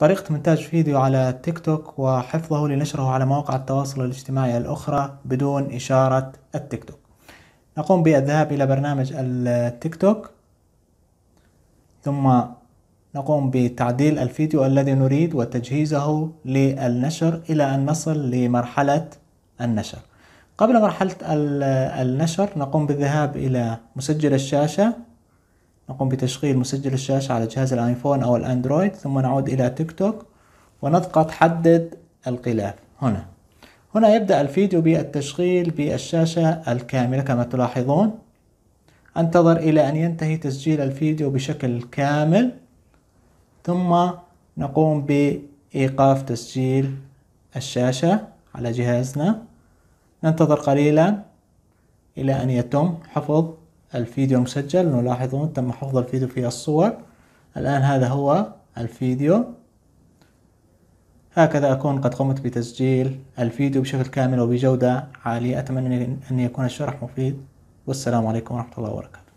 طريقة مونتاج فيديو على تيك توك وحفظه لنشره على مواقع التواصل الاجتماعي الأخرى بدون إشارة التيك توك نقوم بالذهاب إلى برنامج التيك توك ثم نقوم بتعديل الفيديو الذي نريد وتجهيزه للنشر إلى أن نصل لمرحلة النشر قبل مرحلة النشر نقوم بالذهاب إلى مسجل الشاشة نقوم بتشغيل مسجل الشاشة على جهاز الآيفون أو الأندرويد ثم نعود إلى تيك توك ونضغط حدد الغلاف هنا هنا يبدأ الفيديو بالتشغيل بالشاشة الكاملة كما تلاحظون أنتظر إلى أن ينتهي تسجيل الفيديو بشكل كامل ثم نقوم بإيقاف تسجيل الشاشة على جهازنا ننتظر قليلا إلى أن يتم حفظ الفيديو مسجل نلاحظون تم حفظ الفيديو في الصور الآن هذا هو الفيديو هكذا أكون قد قمت بتسجيل الفيديو بشكل كامل وبجودة عالية أتمنى أن يكون الشرح مفيد والسلام عليكم ورحمة الله وبركاته